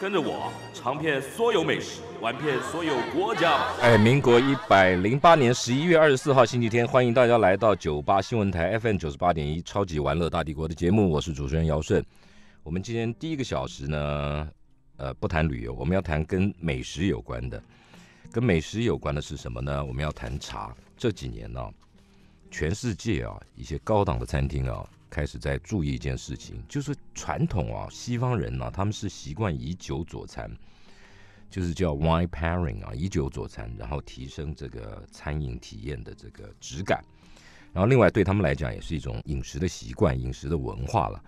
跟着我尝遍所有美食，玩遍所有国家。哎，民国一百零八年十一月二十四号星期天，欢迎大家来到九八新闻台 FM 九十八点一超级玩乐大帝国的节目，我是主持人姚顺。我们今天第一个小时呢，呃，不谈旅游，我们要谈跟美食有关的。跟美食有关的是什么呢？我们要谈茶。这几年呢，全世界啊，一些高档的餐厅啊。开始在注意一件事情，就是传统啊，西方人呢，他们是习惯以酒佐餐，就是叫 wine pairing 啊，以酒佐餐，然后提升这个餐饮体验的这个质感。然后另外对他们来讲，也是一种饮食的习惯、饮食的文化了。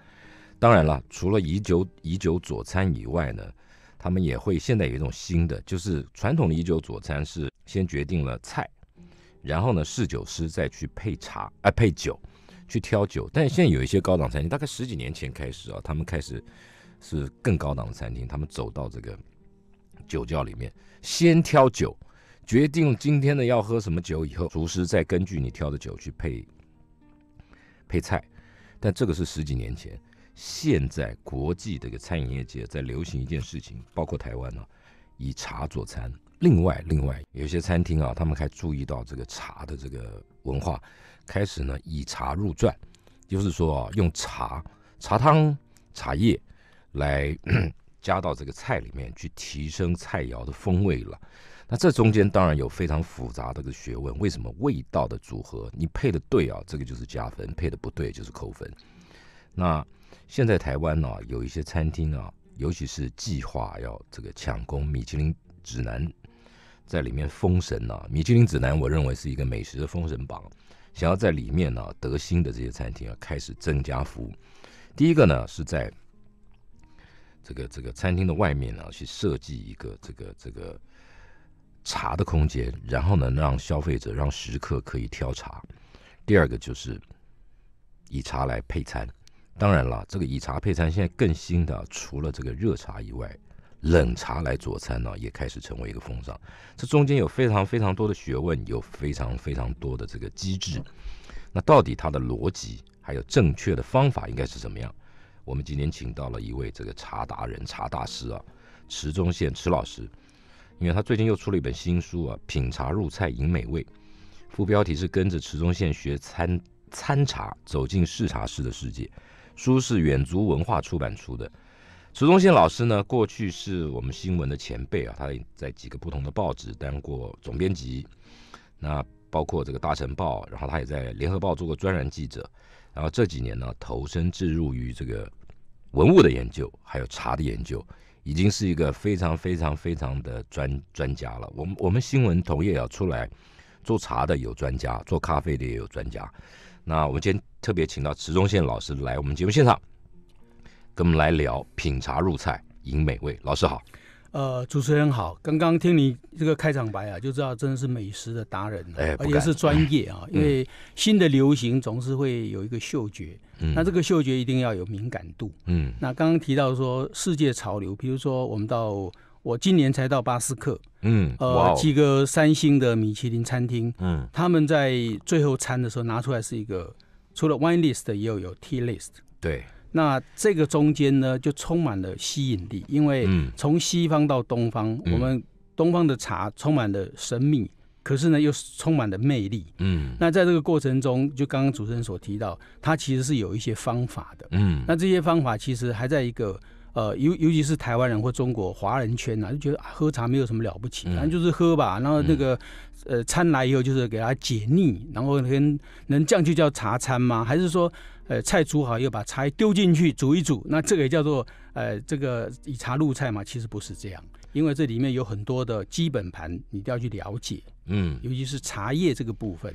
当然了，除了以酒以酒佐餐以外呢，他们也会现在有一种新的，就是传统的以酒佐餐是先决定了菜，然后呢侍酒师再去配茶啊配酒。去挑酒，但现在有一些高档餐厅，大概十几年前开始啊，他们开始是更高档的餐厅，他们走到这个酒窖里面，先挑酒，决定今天的要喝什么酒以后，厨师再根据你挑的酒去配配菜。但这个是十几年前，现在国际这个餐饮业界在流行一件事情，包括台湾呢，以茶做餐。另外，另外，有些餐厅啊，他们还注意到这个茶的这个文化，开始呢以茶入馔，就是说啊，用茶、茶汤、茶叶来加到这个菜里面去，提升菜肴的风味了。那这中间当然有非常复杂的个学问。为什么味道的组合，你配的对啊，这个就是加分；配的不对，就是扣分。那现在台湾呢，有一些餐厅啊，尤其是计划要这个抢攻米其林指南。在里面封神呢，《米其林指南》我认为是一个美食的封神榜。想要在里面呢得新的这些餐厅啊，开始增加服务。第一个呢，是在这个这个餐厅的外面呢，去设计一个这个这个茶的空间，然后呢，让消费者、让食客可以挑茶。第二个就是以茶来配餐。当然了，这个以茶配餐现在更新的，除了这个热茶以外。冷茶来做餐呢，也开始成为一个风尚。这中间有非常非常多的学问，有非常非常多的这个机制。那到底它的逻辑还有正确的方法应该是怎么样？我们今天请到了一位这个茶达人、茶大师啊，池中宪池老师，因为他最近又出了一本新书啊，《品茶入菜饮美味》，副标题是跟着池中宪学餐餐茶，走进试茶师的世界。书是远足文化出版出的。池忠宪老师呢，过去是我们新闻的前辈啊，他在几个不同的报纸当过总编辑，那包括这个《大成报》，然后他也在《联合报》做过专栏记者，然后这几年呢，投身置入于这个文物的研究，还有茶的研究，已经是一个非常非常非常的专专家了。我们我们新闻同业要出来做茶的有专家，做咖啡的也有专家，那我们今天特别请到池忠宪老师来我们节目现场。跟我们来聊品茶入菜，饮美味。老师好，呃，主持人好。刚刚听你这个开场白啊，就知道真的是美食的达人，哎，而且是专业啊。因为新的流行总是会有一个嗅觉，那这个嗅觉一定要有敏感度。嗯，那刚刚提到说世界潮流，比如说我们到我今年才到巴斯克，嗯，呃，几个三星的米其林餐厅，嗯，他们在最后餐的时候拿出来是一个除了 wine list 也有有 tea list，对。那这个中间呢，就充满了吸引力，因为从西方到东方，我们东方的茶充满了神秘，可是呢，又充满了魅力。嗯，那在这个过程中，就刚刚主持人所提到，它其实是有一些方法的。嗯，那这些方法其实还在一个。呃，尤尤其是台湾人或中国华人圈呢，就觉得喝茶没有什么了不起，反正就是喝吧。然后那个，呃，餐来以后就是给他解腻，然后跟能这样就叫茶餐吗？还是说，呃，菜煮好又把茶丢进去煮一煮，那这个也叫做呃这个以茶入菜吗？其实不是这样，因为这里面有很多的基本盘，你都要去了解。嗯，尤其是茶叶这个部分。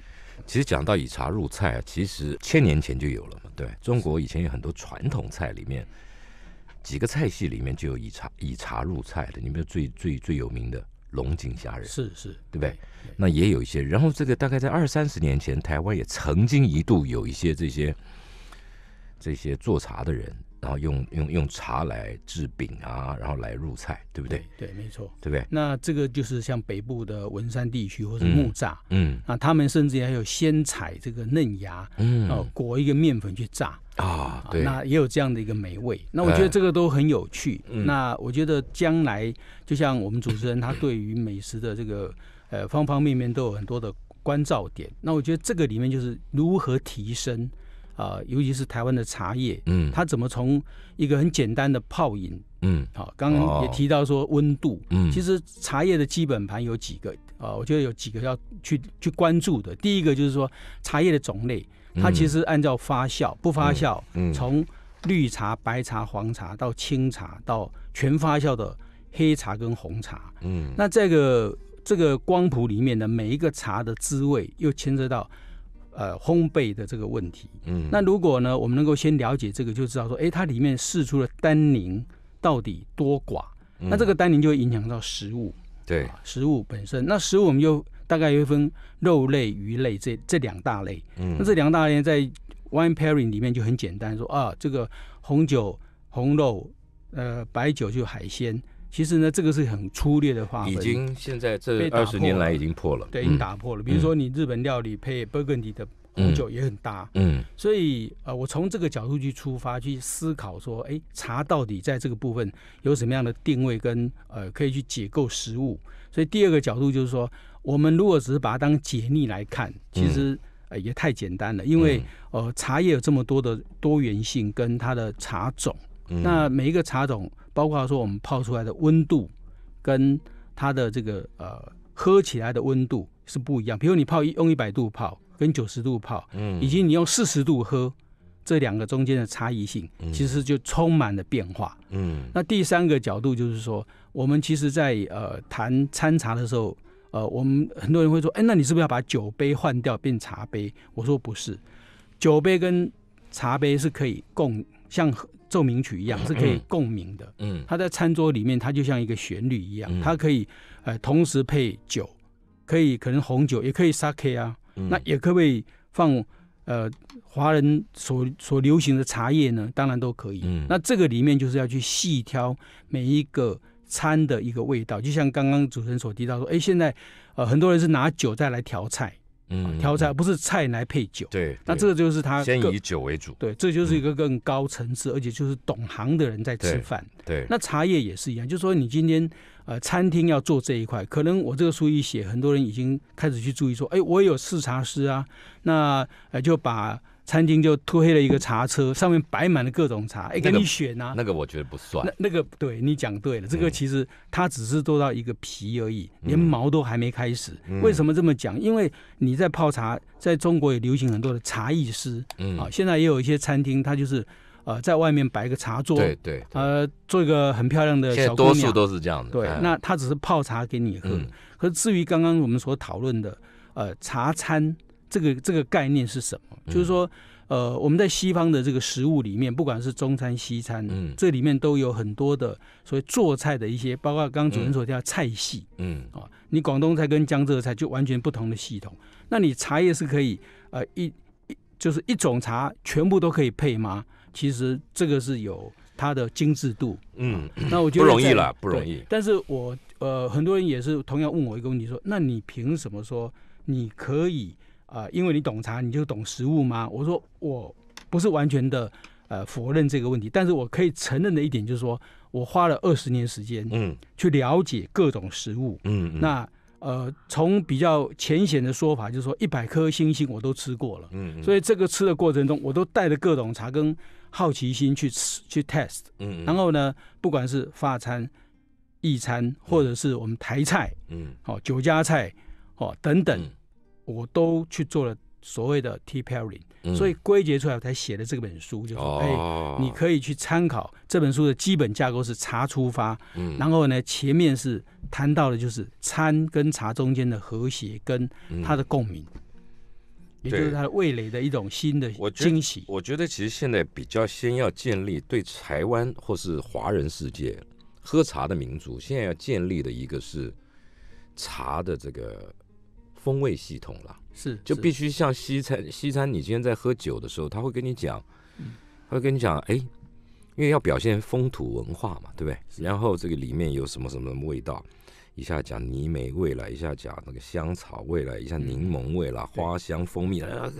其实讲到以茶入菜，啊，其实千年前就有了嘛。对，中国以前有很多传统菜里面。几个菜系里面就有以茶以茶入菜的，里面最最最有名的龙井虾仁是是，对不对？那也有一些，然后这个大概在二三十年前，台湾也曾经一度有一些这些这些做茶的人，然后用用用茶来制饼啊，然后来入菜，对不对？对，没错，对不对？那这个就是像北部的文山地区或者木栅，嗯，那他们甚至还有先采这个嫩芽，嗯，然后裹一个面粉去炸。啊，那也有这样的一个美味。那我觉得这个都很有趣。那我觉得将来，就像我们主持人他对于美食的这个呃方方面面都有很多的关照点。那我觉得这个里面就是如何提升啊，尤其是台湾的茶叶，嗯，它怎么从一个很简单的泡饮，嗯，好，刚刚也提到说温度，嗯，其实茶叶的基本盘有几个啊，我觉得有几个要去去关注的。第一个就是说茶叶的种类。它其实按照发酵不发酵，从绿茶、白茶、黄茶到青茶，到全发酵的黑茶跟红茶。嗯，那这个这个光谱里面的每一个茶的滋味，又牵涉到呃烘焙的这个问题。嗯，那如果呢，我们能够先了解这个，就知道说，哎，它里面释出了单宁到底多寡，那这个单宁就会影响到食物。对，食物本身，那食物我们又。大概又分肉类、鱼类这这两大类。嗯，那这两大类在 wine pairing 里面就很简单，说啊，这个红酒红肉，呃，白酒就海鲜。其实呢，这个是很粗略的划分。已经现在这二十年来已经破了，对，已经打破了。比如说你日本料理配 Burgundy 的红酒也很搭。嗯，所以呃，我从这个角度去出发去思考说，哎，茶到底在这个部分有什么样的定位跟呃，可以去解构食物。所以第二个角度就是说。我们如果只是把它当解腻来看，其实呃也太简单了。因为呃茶叶有这么多的多元性跟它的茶种，那每一个茶种，包括说我们泡出来的温度跟它的这个呃喝起来的温度是不一样。比如你泡一用一百度泡跟九十度泡，嗯，以及你用四十度喝，这两个中间的差异性，其实就充满了变化。嗯，那第三个角度就是说，我们其实在呃谈参茶的时候。呃，我们很多人会说，哎，那你是不是要把酒杯换掉变茶杯？我说不是，酒杯跟茶杯是可以共像奏鸣曲一样是可以共鸣的。嗯，它在餐桌里面，它就像一个旋律一样，它可以呃同时配酒，可以可能红酒也可以 sake 啊，那也可不可以放呃华人所所流行的茶叶呢？当然都可以。嗯，那这个里面就是要去细挑每一个。餐的一个味道，就像刚刚主持人所提到说，哎，现在呃很多人是拿酒再来调菜，嗯，调菜不是菜来配酒，对，那这个就是他先以酒为主，对，这就是一个更高层次，而且就是懂行的人在吃饭，对，那茶叶也是一样，就说你今天呃餐厅要做这一块，可能我这个书一写，很多人已经开始去注意说，哎，我有试茶师啊，那呃就把。餐厅就推了一个茶车，上面摆满了各种茶，哎，给你选呐。那个我觉得不算。那那个对你讲对了，这个其实它只是做到一个皮而已，连毛都还没开始。为什么这么讲？因为你在泡茶，在中国也流行很多的茶艺师。嗯。啊，现在也有一些餐厅，它就是呃，在外面摆个茶座。对对。呃，做一个很漂亮的小现在多数都是这样的。对，那他只是泡茶给你喝。嗯。可是至于刚刚我们所讨论的呃茶餐。这个这个概念是什么？就是说，呃，我们在西方的这个食物里面，不管是中餐、西餐，嗯，这里面都有很多的所谓做菜的一些，包括刚刚主持人所讲菜系，嗯啊，你广东菜跟江浙菜就完全不同的系统。那你茶叶是可以呃一一就是一种茶全部都可以配吗？其实这个是有它的精致度，嗯，那我觉得不容易了，不容易。但是我呃，很多人也是同样问我一个问题，说那你凭什么说你可以？啊，因为你懂茶，你就懂食物吗？我说我不是完全的呃否认这个问题，但是我可以承认的一点就是说，我花了二十年时间，嗯，去了解各种食物，嗯，那呃从比较浅显的说法就是说，一百颗星星我都吃过了，嗯，所以这个吃的过程中，我都带着各种茶跟好奇心去吃去 test，嗯，然后呢，不管是发餐、意餐或者是我们台菜，嗯，好酒家菜，哦等等。我都去做了所谓的 tea pairing，所以归结出来我才写的这本书，就说哎，你可以去参考这本书的基本架构是茶出发，嗯，然后呢前面是谈到的，就是餐跟茶中间的和谐跟它的共鸣，也就是它味蕾的一种新的惊喜。我觉得其实现在比较先要建立对台湾或是华人世界喝茶的民族，现在要建立的一个是茶的这个。风味系统了，是就必须像西餐，西餐你今天在喝酒的时候，他会跟你讲，他会跟你讲，哎，因为要表现风土文化嘛，对不对？然后这个里面有什么什么味道，一下讲泥煤味了，一下讲那个香草味了，一下柠檬味了，花香蜂蜜了。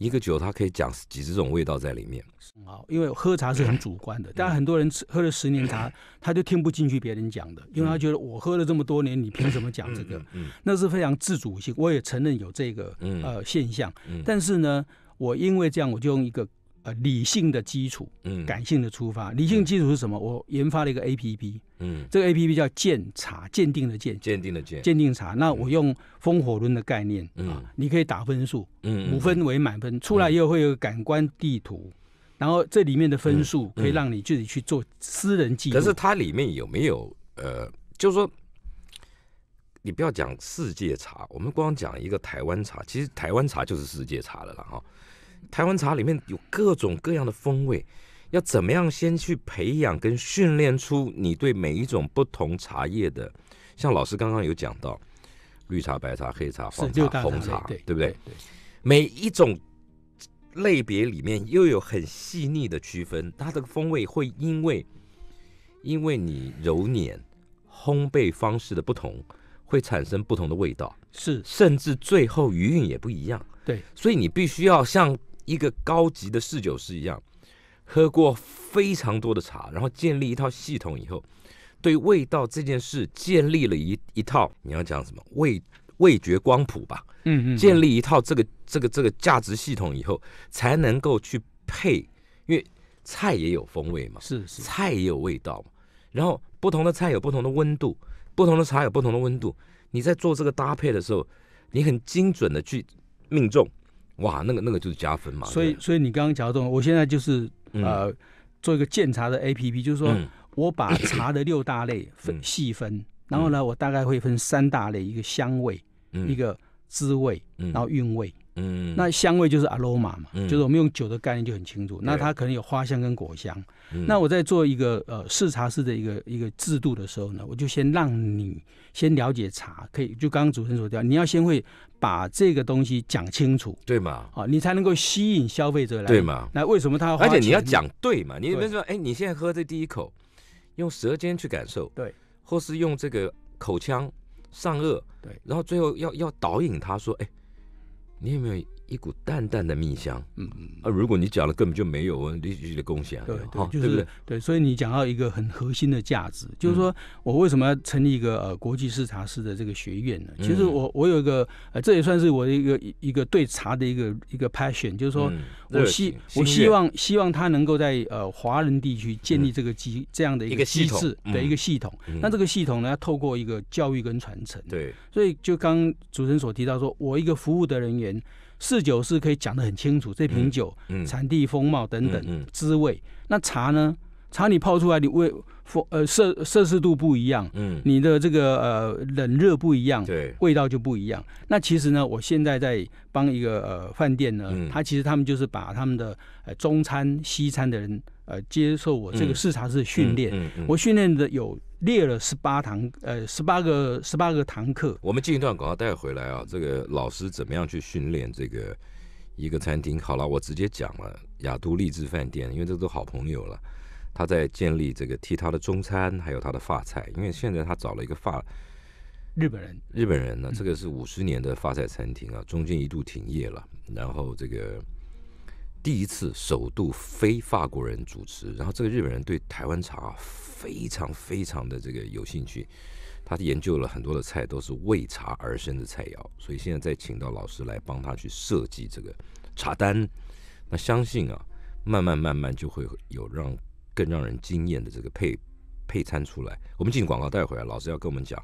一个酒，它可以讲几十种味道在里面。好，因为喝茶是很主观的，但很多人吃喝了十年茶，他就听不进去别人讲的，因为他觉得我喝了这么多年，你凭什么讲这个？嗯，那是非常自主性。我也承认有这个呃现象。嗯。但是呢，我因为这样，我就用一个。呃，理性的基础，嗯，感性的出发。理性基础是什么？我研发了一个 A P P，嗯，这个 A P P 叫鉴茶，鉴定的鉴，鉴定的鉴，鉴定茶。那我用风火轮的概念，嗯，你可以打分数，嗯，五分为满分，出来以后会有感官地图，然后这里面的分数可以让你自己去做私人记录。可是它里面有没有呃，就是说，你不要讲世界茶，我们光讲一个台湾茶，其实台湾茶就是世界茶了啦哈。台湾茶里面有各种各样的风味，要怎么样先去培养跟训练出你对每一种不同茶叶的？像老师刚刚有讲到，绿茶、白茶、黑茶、黄茶、红茶，对不对？每一种类别里面又有很细腻的区分，它的风味会因为因为你揉捻、烘焙方式的不同，会产生不同的味道，是，甚至最后余韵也不一样。对，所以你必须要像。一个高级的侍酒师一样，喝过非常多的茶，然后建立一套系统以后，对味道这件事建立了一一套，你要讲什么味味觉光谱吧，嗯嗯，建立一套这个这个这个价值系统以后，才能够去配，因为菜也有风味嘛，是是，菜也有味道嘛，然后不同的菜有不同的温度，不同的茶有不同的温度，你在做这个搭配的时候，你很精准的去命中。哇，那个那个就是加分嘛。所以所以你刚刚讲到，我现在就是呃做一个鉴茶的 A P P，就是说我把茶的六大类 分细分，然后呢，我大概会分三大类：一个香味，一个滋味，然后韵味。嗯，那香味就是 aroma 嘛，就是我们用酒的概念就很清楚。那它可能有花香跟果香。那我在做一个呃试茶式的一个一个制度的时候呢，我就先让你先了解茶，可以就刚刚主持人所讲，你要先会把这个东西讲清楚，对嘛？啊，你才能够吸引消费者来，对嘛？那为什么他要？而且你要讲对嘛？你比如说，哎，你现在喝这第一口，用舌尖去感受，对，或是用这个口腔上颚，对，然后最后要要导引他说，哎。ねえ、一股淡淡的蜜香，嗯嗯，啊，如果你讲了根本就没有啊，你史的贡献，对对，就是对，所以你讲到一个很核心的价值，就是说我为什么要成立一个呃国际视察师的这个学院呢？其实我我有一个，呃，这也算是我的一个一个对茶的一个一个 passion，就是说我希我希望希望他能够在呃华人地区建立这个机这样的一个机制的一个系统。那这个系统呢，要透过一个教育跟传承，对，所以就刚主持人所提到，说我一个服务的人员。试酒是可以讲的很清楚，这瓶酒产地、风貌等等滋味。那茶呢？茶你泡出来，你风呃摄摄氏度不一样，你的这个呃冷热不一样，味道就不一样。那其实呢，我现在在帮一个呃饭店呢，他其实他们就是把他们的呃中餐、西餐的人呃接受我这个视察式训练。我训练的有。列了十八堂，呃，十八个十八个堂课。我们进一段广告带回来啊，这个老师怎么样去训练这个一个餐厅？好了，我直接讲了，亚都励志饭店，因为这都好朋友了，他在建立这个替他的中餐，还有他的发菜，因为现在他找了一个发日本人，日本人呢，这个是五十年的发菜餐厅啊，中间一度停业了，然后这个。第一次首度非法国人主持，然后这个日本人对台湾茶非常非常的这个有兴趣，他研究了很多的菜都是为茶而生的菜肴，所以现在在请到老师来帮他去设计这个茶单，那相信啊，慢慢慢慢就会有让更让人惊艳的这个配配餐出来。我们进广告带回来，老师要跟我们讲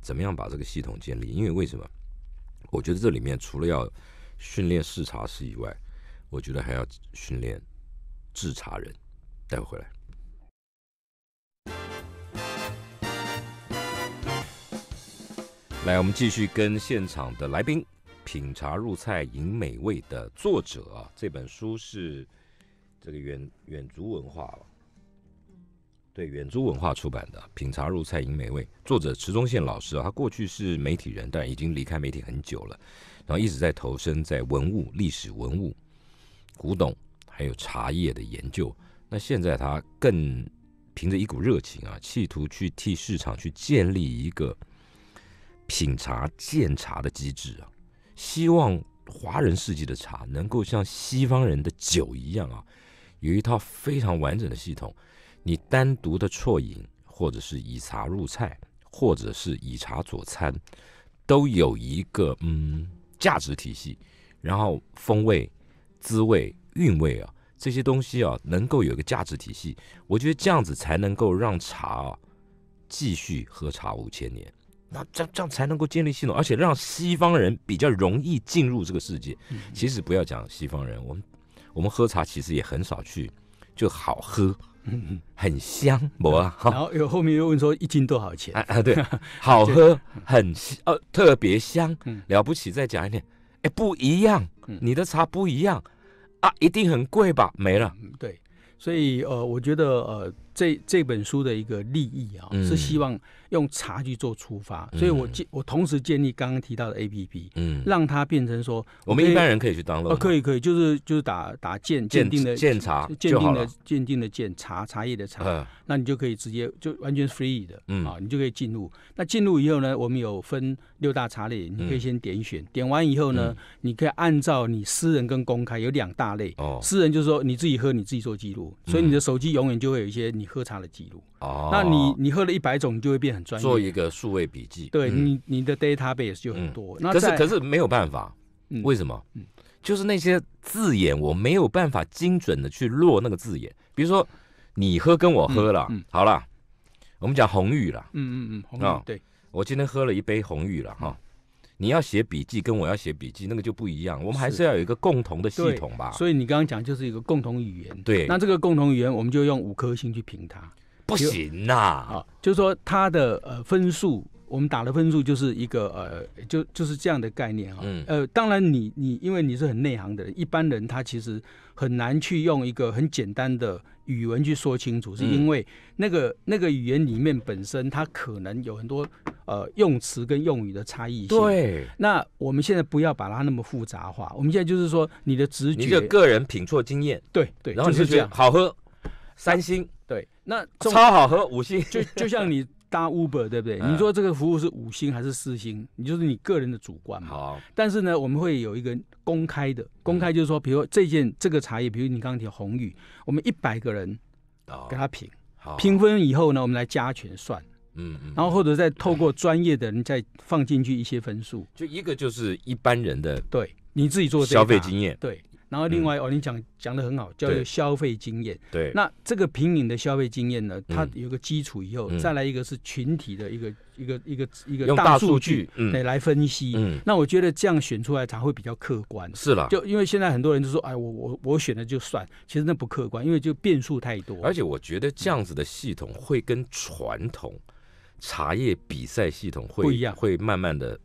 怎么样把这个系统建立，因为为什么？我觉得这里面除了要训练试茶师以外，我觉得还要训练制茶人。待会回来，来，我们继续跟现场的来宾品茶入菜，饮美味的作者啊，这本书是这个远远足文化了，对远足文化出版的《品茶入菜饮美味》，作者池中宪老师啊，他过去是媒体人，但已经离开媒体很久了，然后一直在投身在文物历史文物。古董，还有茶叶的研究。那现在他更凭着一股热情啊，企图去替市场去建立一个品茶鉴茶的机制啊，希望华人世纪的茶能够像西方人的酒一样啊，有一套非常完整的系统。你单独的啜饮，或者是以茶入菜，或者是以茶佐餐，都有一个嗯价值体系，然后风味。滋味韵味啊，这些东西啊，能够有一个价值体系，我觉得这样子才能够让茶啊继续喝茶五千年。那这样这样才能够建立系统，而且让西方人比较容易进入这个世界。其实不要讲西方人，我们我们喝茶其实也很少去，就好喝，嗯、很香，某啊。然后又后面又问说一斤多少钱？啊对，好喝，很香，呃特别香，了不起。再讲一点。哎，不一样，你的茶不一样啊，一定很贵吧？没了，对，所以呃，我觉得呃，这这本书的一个利益啊，是希望。用茶去做出发，所以我建我同时建立刚刚提到的 A P P，嗯，让它变成说我们一般人可以去当，哦，可以可以，就是就是打打鉴鉴定的鉴茶，鉴定的鉴定的鉴茶茶叶的茶，那你就可以直接就完全 free 的，嗯啊，你就可以进入。那进入以后呢，我们有分六大茶类，你可以先点选，点完以后呢，你可以按照你私人跟公开有两大类，哦，私人就是说你自己喝，你自己做记录，所以你的手机永远就会有一些你喝茶的记录。哦，那你你喝了一百种，你就会变很专业。做一个数位笔记，对你你的 data base 就很多。可是可是没有办法，为什么？嗯，就是那些字眼，我没有办法精准的去落那个字眼。比如说你喝跟我喝了，好了，我们讲红玉了，嗯嗯嗯，红玉。对，我今天喝了一杯红玉了哈。你要写笔记，跟我要写笔记，那个就不一样。我们还是要有一个共同的系统吧。所以你刚刚讲就是一个共同语言，对。那这个共同语言，我们就用五颗星去评它。不行呐！啊，就是说他的呃分数，我们打的分数就是一个呃，就就是这样的概念啊。嗯。呃，当然你你因为你是很内行的人，一般人他其实很难去用一个很简单的语文去说清楚，是因为那个那个语言里面本身它可能有很多呃用词跟用语的差异性。对。那我们现在不要把它那么复杂化。我们现在就是说你的直觉，你的个人品错经验。对对。然后你是觉得好喝，三星。对。那超好喝，五星就就像你搭 Uber 对不对？你说这个服务是五星还是四星？你就是你个人的主观嘛。好，但是呢，我们会有一个公开的，公开就是说，比如这件这个茶叶，比如你刚刚提红玉，我们一百个人，给他评，评分以后呢，我们来加权算，嗯嗯，然后或者再透过专业的人再放进去一些分数。就一个就是一般人的对，你自己做消费经验对。然后另外哦，你讲讲的很好，叫做消费经验。对。那这个平民的消费经验呢，它有个基础以后，再来一个是群体的一个一个一个一个大数据来来分析。嗯。那我觉得这样选出来才会比较客观。是了。就因为现在很多人就说，哎，我我我选的就算，其实那不客观，因为就变数太多。而且我觉得这样子的系统会跟传统茶叶比赛系统会不一样，会慢慢的。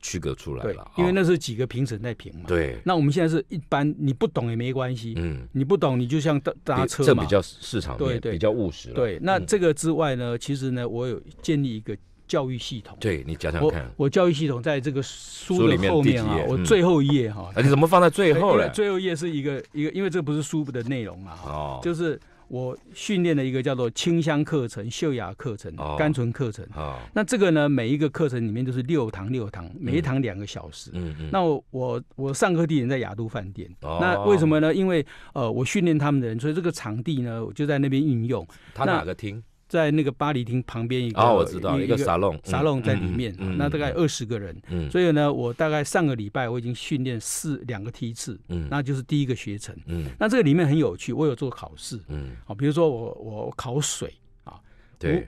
区隔出来了，因为那是几个评审在评嘛。对，那我们现在是一般，你不懂也没关系，嗯，你不懂，你就像搭搭车嘛。这比较市场，对对，比较务实。对，那这个之外呢，其实呢，我有建立一个教育系统。对你讲讲看，我教育系统在这个书的后面啊，我最后一页哈，你怎么放在最后了？最后一页是一个一个，因为这不是书的内容啊。哦，就是。我训练了一个叫做清香课程、秀雅课程、甘醇课程。哦，那这个呢，每一个课程里面都是六堂六堂，每一堂两个小时。嗯嗯，那我我上课地点在雅都饭店。哦，那为什么呢？因为呃，我训练他们的人，所以这个场地呢，我就在那边运用。他哪个厅？在那个巴黎厅旁边一个，哦，我知道一个沙龙，沙龙在里面，那大概二十个人，所以呢，我大概上个礼拜我已经训练四两个梯次，嗯，那就是第一个学程，嗯，那这个里面很有趣，我有做考试，嗯，好，比如说我我考水啊，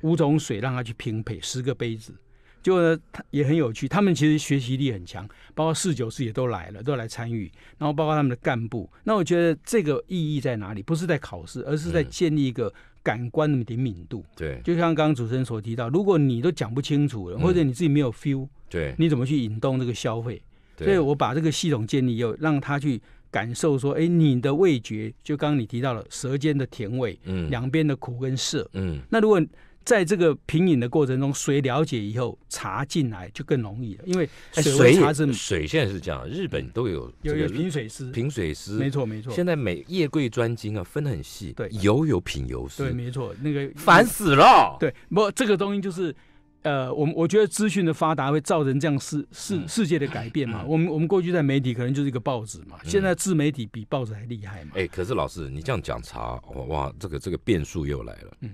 五五种水让他去拼配十个杯子，结果呢，他也很有趣，他们其实学习力很强，包括四九四也都来了，都来参与，然后包括他们的干部，那我觉得这个意义在哪里？不是在考试，而是在建立一个。感官的灵敏度，对，就像刚刚主持人所提到，如果你都讲不清楚了，或者你自己没有 feel，对，你怎么去引动这个消费？所以我把这个系统建立，又让他去感受说，哎，你的味觉，就刚刚你提到了舌尖的甜味，嗯，两边的苦跟涩，嗯，那如果。在这个品饮的过程中，水了解以后，茶进来就更容易了。因为水茶是水，现在是这样，日本都有有有个品水师，品水师没错没错。现在每夜贵专精啊，分的很细。对，油有品油师，对，没错。那个烦死了。对，不，这个东西就是呃，我们我觉得资讯的发达会造成这样世世世界的改变嘛。我们我们过去在媒体可能就是一个报纸嘛，现在自媒体比报纸还厉害嘛。哎，可是老师，你这样讲茶，哇，这个这个变数又来了。嗯。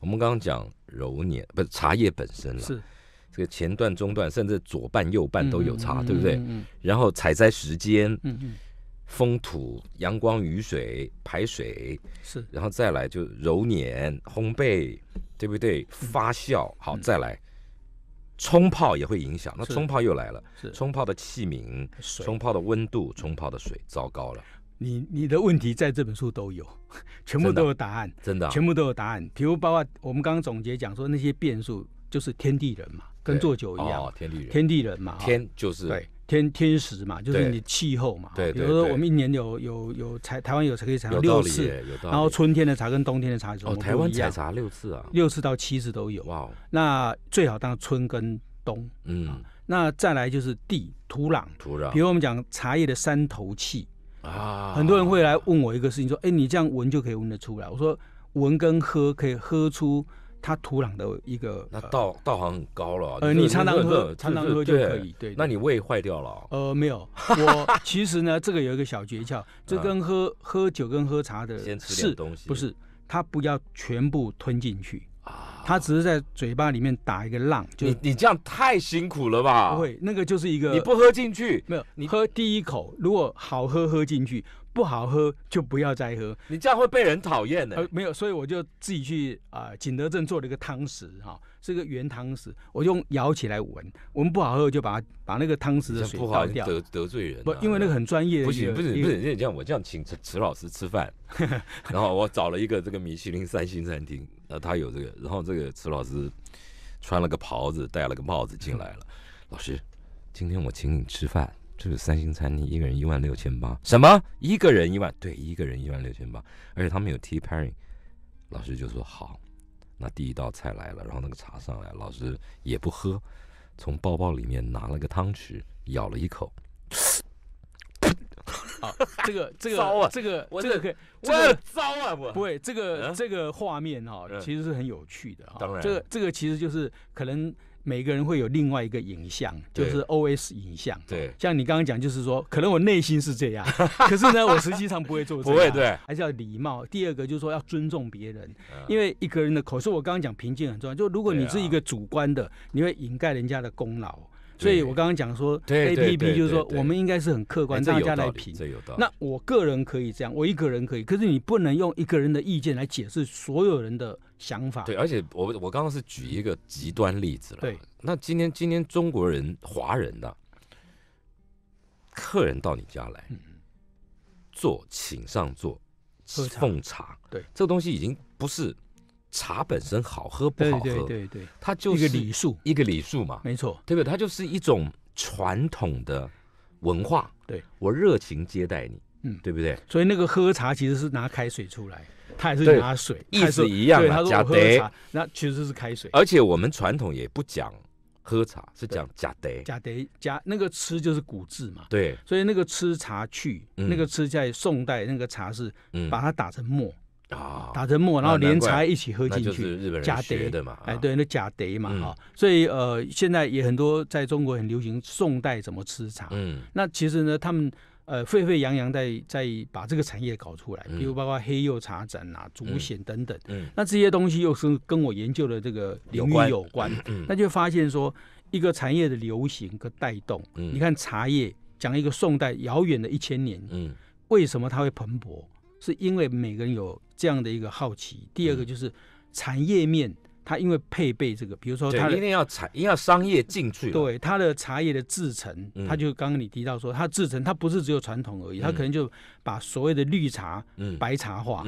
我们刚刚讲揉捻，不是茶叶本身了。是，这个前段、中段，甚至左半、右半都有茶，对不对？然后采摘时间，嗯嗯，风土、阳光、雨水、排水，是，然后再来就揉捻、烘焙，对不对？发酵好，再来冲泡也会影响。那冲泡又来了，冲泡的器皿、冲泡的温度、冲泡的水，糟糕了。你你的问题在这本书都有，全部都有答案，真的，全部都有答案。比如包括我们刚刚总结讲说那些变数，就是天地人嘛，跟做酒一样，天地人，天地人嘛，天就是对天天时嘛，就是你气候嘛。对比如说我们一年有有有台台湾有才可以采六次，然后春天的茶跟冬天的茶哦，台湾采茶六次啊，六次到七次都有。哇哦。那最好当春跟冬，嗯，那再来就是地土壤土壤，比如我们讲茶叶的三头气。啊，很多人会来问我一个事情，说，哎，你这样闻就可以闻得出来？我说，闻跟喝可以喝出它土壤的一个那道道行很高了。呃，你常常喝，常常喝就可以。对，那你胃坏掉了？呃，没有，我其实呢，这个有一个小诀窍，这跟喝喝酒跟喝茶的是不是？它不要全部吞进去。他只是在嘴巴里面打一个浪，就你你这样太辛苦了吧？不会，那个就是一个，你不喝进去，没有，你喝第一口，如果好喝喝进去，不好喝就不要再喝，你这样会被人讨厌的。呃，没有，所以我就自己去啊，景德镇做了一个汤匙哈，是一个原汤匙，我用舀起来闻，闻不好喝就把它把那个汤匙的水倒掉，得得罪人。不，因为那个很专业的，不行，不行，不行，你这样我这样请池池老师吃饭，然后我找了一个这个米其林三星餐厅。那他有这个，然后这个池老师穿了个袍子，戴了个帽子进来了。老师，今天我请你吃饭，这是三星餐厅，一个人一万六千八。什么？一个人一万？对，一个人一万六千八，而且他们有 tea pairing。老师就说好。那第一道菜来了，然后那个茶上来老师也不喝，从包包里面拿了个汤匙，咬了一口。啊，这个这个这个这个可以，个糟啊！不，不会，这个这个画面哈，其实是很有趣的。当然，这个这个其实就是可能每个人会有另外一个影像，就是 OS 影像。对，像你刚刚讲，就是说可能我内心是这样，可是呢，我实际上不会做，不会对，还是要礼貌。第二个就是说要尊重别人，因为一个人的口，是我刚刚讲平静很重要。就如果你是一个主观的，你会掩盖人家的功劳。所以，我刚刚讲说，A P P 就是说，我们应该是很客观，大家来评。这有道理。那我个人可以这样，我一个人可以。可是，你不能用一个人的意见来解释所有人的想法。对，而且我我刚刚是举一个极端例子了。对。那今天今天中国人华人的客人到你家来，坐请上吃，奉茶。对，这个东西已经不是。茶本身好喝不好喝，对对对对，它就是一个礼数，一个礼数嘛，没错，对不对？它就是一种传统的文化。对，我热情接待你，嗯，对不对？所以那个喝茶其实是拿开水出来，它也是拿水，意思一样。假的，那其实是开水。而且我们传统也不讲喝茶，是讲假的。假的，假那个吃就是骨质嘛，对。所以那个吃茶去，那个吃在宋代那个茶是把它打成沫。啊，打成沫，然后连茶一起喝进去，假的嘛，哎，对，那假的嘛，哈，所以呃，现在也很多在中国很流行宋代怎么吃茶，嗯，那其实呢，他们呃沸沸扬扬在在把这个产业搞出来，比如包括黑釉茶盏啊、竹简等等，嗯，那这些东西又是跟我研究的这个领域有关，嗯，那就发现说一个产业的流行和带动，你看茶叶讲一个宋代遥远的一千年，嗯，为什么它会蓬勃？是因为每个人有。这样的一个好奇，第二个就是产业面，它因为配备这个，比如说它一定要产，一定要商业进去，对它的茶叶的制成，它就刚刚你提到说，它制成它不是只有传统而已，它可能就把所谓的绿茶、白茶化。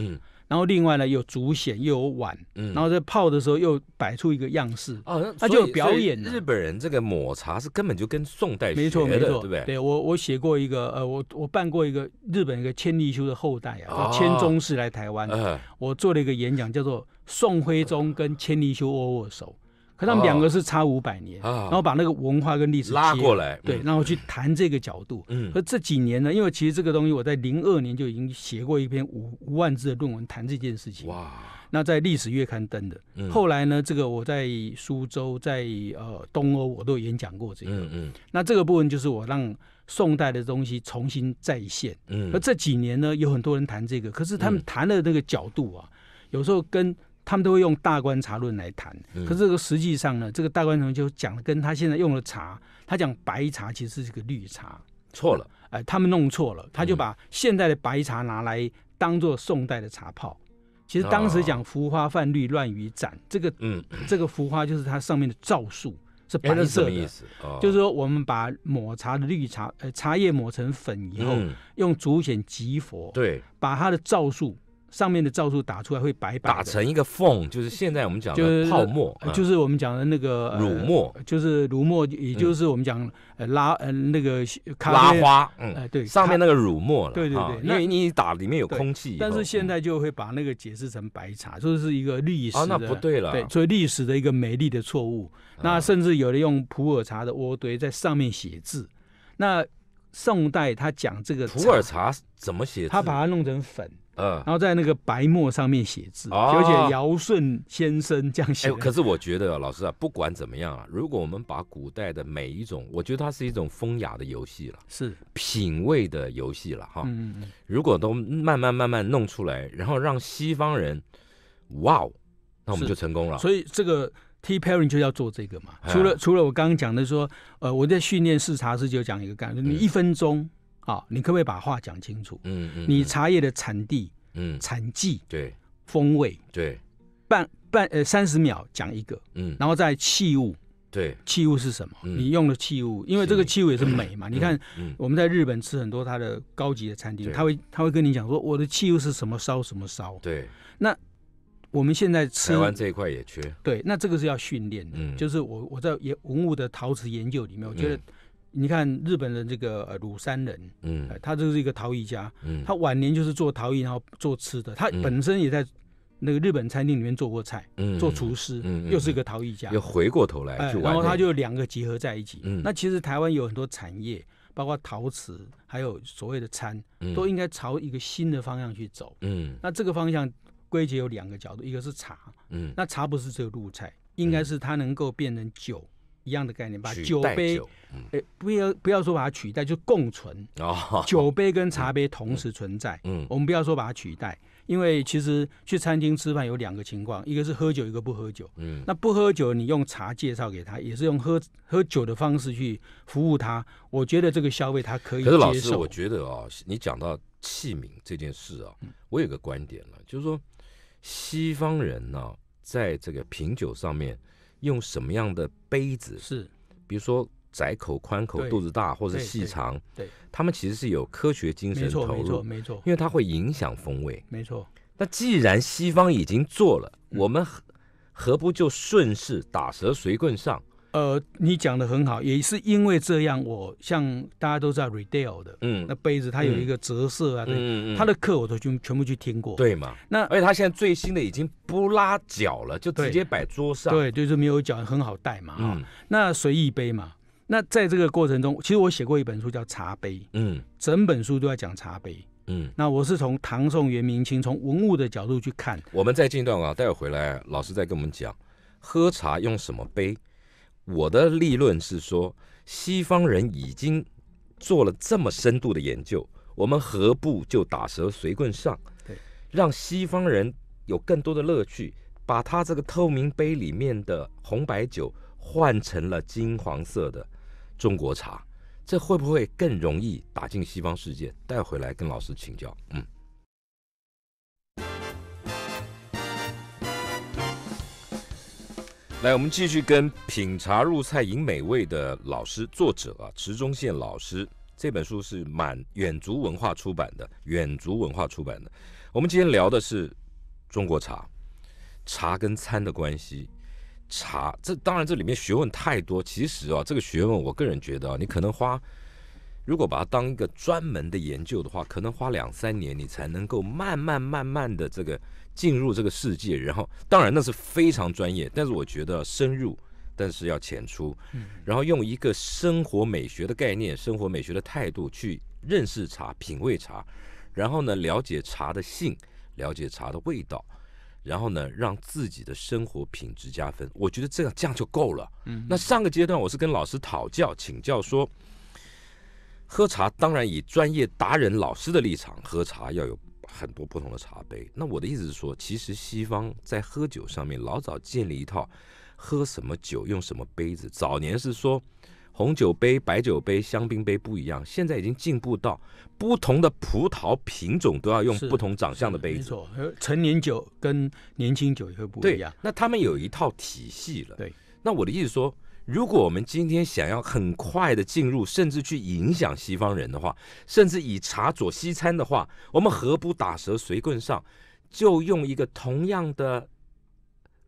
然后另外呢，有竹显，又有碗，然后在泡的时候又摆出一个样式，他就有表演。日本人这个抹茶是根本就跟宋代没错，对不对？对我我写过一个，呃，我我办过一个日本一个千利休的后代啊，千宗室来台湾，我做了一个演讲，叫做《宋徽宗跟千利休握握手》。可他们两个是差五百年，然后把那个文化跟历史拉过来，对，然后去谈这个角度。嗯，而这几年呢，因为其实这个东西我在零二年就已经写过一篇五五万字的论文谈这件事情。哇，那在历史月刊登的。后来呢，这个我在苏州，在呃东欧我都演讲过这个。嗯嗯。那这个部分就是我让宋代的东西重新再现。嗯。而这几年呢，有很多人谈这个，可是他们谈的那个角度啊，有时候跟。他们都会用大观茶论来谈，可是这个实际上呢，这个大观茶论就讲的跟他现在用的茶，他讲白茶其实是个绿茶，错了，哎，他们弄错了，他就把现代的白茶拿来当做宋代的茶泡。其实当时讲浮花泛绿乱于盏，这个嗯，这个浮花就是它上面的皂素是白色的，就是说我们把抹茶的绿茶呃茶叶抹成粉以后，用竹简集佛，对，把它的皂素。上面的皂素打出来会白白打成一个缝，就是现在我们讲的泡沫，就是我们讲的那个乳沫，就是乳沫，也就是我们讲拉呃那个拉花，嗯，对，上面那个乳沫了，对对对，因为你打里面有空气。但是现在就会把那个解释成白茶，就是一个历史，哦，那不对了，对，所以历史的一个美丽的错误。那甚至有的用普洱茶的窝堆在上面写字。那宋代他讲这个普洱茶怎么写？他把它弄成粉。嗯，然后在那个白墨上面写字，而且尧舜先生这样写。可是我觉得老师啊，不管怎么样啊，如果我们把古代的每一种，我觉得它是一种风雅的游戏了，是品味的游戏了哈。嗯嗯如果都慢慢慢慢弄出来，然后让西方人，哇哦，那我们就成功了。所以这个 T parent 就要做这个嘛。除了除了我刚刚讲的说，呃，我在训练视察时就讲一个概念，你一分钟。好，你可不可以把话讲清楚？嗯嗯，你茶叶的产地，嗯，产季，对，风味，对，半半呃三十秒讲一个，嗯，然后再器物，对，器物是什么？你用的器物，因为这个器物也是美嘛。你看，我们在日本吃很多它的高级的餐厅，他会他会跟你讲说，我的器物是什么烧什么烧。对，那我们现在吃台湾这一块也缺，对，那这个是要训练的。嗯，就是我我在文物的陶瓷研究里面，我觉得。你看日本的这个呃乳山人，嗯，他就是一个陶艺家，嗯，他晚年就是做陶艺，然后做吃的，他本身也在那个日本餐厅里面做过菜，做厨师，又是一个陶艺家，又回过头来，然后他就两个结合在一起。那其实台湾有很多产业，包括陶瓷，还有所谓的餐，都应该朝一个新的方向去走。嗯，那这个方向归结有两个角度，一个是茶，嗯，那茶不是只有陆菜，应该是它能够变成酒。一样的概念，把酒杯，哎，不要不要说把它取代，就共存。酒杯跟茶杯同时存在。嗯，我们不要说把它取代，因为其实去餐厅吃饭有两个情况，一个是喝酒，一个不喝酒。嗯，那不喝酒，你用茶介绍给他，也是用喝喝酒的方式去服务他。我觉得这个消费他可以。可是老师，我觉得啊，你讲到器皿这件事啊，我有个观点呢，就是说西方人呢，在这个品酒上面。用什么样的杯子？是，比如说窄口、宽口、肚子大或者细长，对，他们其实是有科学精神投入，没错，没错，没错，因为它会影响风味，没错。那既然西方已经做了，我们何不就顺势打蛇随棍上？呃，你讲的很好，也是因为这样，我像大家都知道 r e d e l e 的，嗯，那杯子它有一个折射啊，嗯嗯，他的课我都全全部去听过，对嘛？那而且他现在最新的已经不拉脚了，就直接摆桌上，对，就是没有脚，很好带嘛，嗯，那随意杯嘛。那在这个过程中，其实我写过一本书叫《茶杯》，嗯，整本书都在讲茶杯，嗯，那我是从唐宋元明清从文物的角度去看。我们再进一段啊，待会回来老师再跟我们讲喝茶用什么杯。我的立论是说，西方人已经做了这么深度的研究，我们何不就打蛇随棍上，对，让西方人有更多的乐趣，把他这个透明杯里面的红白酒换成了金黄色的中国茶，这会不会更容易打进西方世界，带回来跟老师请教？嗯。来，我们继续跟品茶入菜饮美味的老师、作者啊池中宪老师，这本书是满远足文化出版的。远足文化出版的，我们今天聊的是中国茶，茶跟餐的关系，茶这当然这里面学问太多。其实啊，这个学问我个人觉得啊，你可能花。如果把它当一个专门的研究的话，可能花两三年你才能够慢慢慢慢的这个进入这个世界，然后当然那是非常专业，但是我觉得深入，但是要浅出，然后用一个生活美学的概念、生活美学的态度去认识茶、品味茶，然后呢了解茶的性，了解茶的味道，然后呢让自己的生活品质加分，我觉得这样这样就够了。嗯，那上个阶段我是跟老师讨教请教说。喝茶当然以专业达人老师的立场喝茶要有很多不同的茶杯。那我的意思是说，其实西方在喝酒上面老早建立一套，喝什么酒用什么杯子。早年是说红酒杯、白酒杯、香槟杯不一样，现在已经进步到不同的葡萄品种都要用不同长相的杯子。没错，年酒跟年轻酒也会不一样。那他们有一套体系了。对。那我的意思说。如果我们今天想要很快的进入，甚至去影响西方人的话，甚至以茶佐西餐的话，我们何不打蛇随棍上，就用一个同样的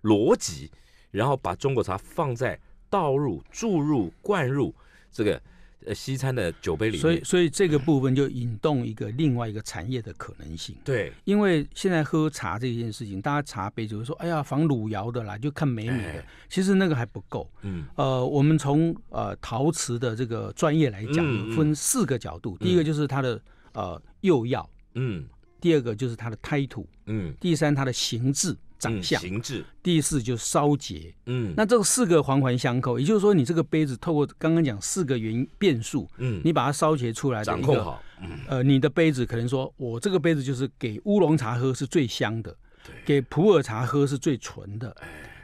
逻辑，然后把中国茶放在倒入、注入、灌入这个。呃，西餐的酒杯里面，所以所以这个部分就引动一个另外一个产业的可能性。对，因为现在喝茶这件事情，大家茶杯就是说，哎呀，仿汝窑的啦，就看美美的。其实那个还不够。嗯，呃，我们从呃陶瓷的这个专业来讲，分四个角度。第一个就是它的呃釉药，嗯；第二个就是它的胎土，嗯；第三它的形制。长相、形制，第四就是烧结。嗯，那这个四个环环相扣，也就是说，你这个杯子透过刚刚讲四个原因变数，嗯，你把它烧结出来掌控好，呃，你的杯子可能说，我这个杯子就是给乌龙茶喝是最香的，给普洱茶喝是最纯的。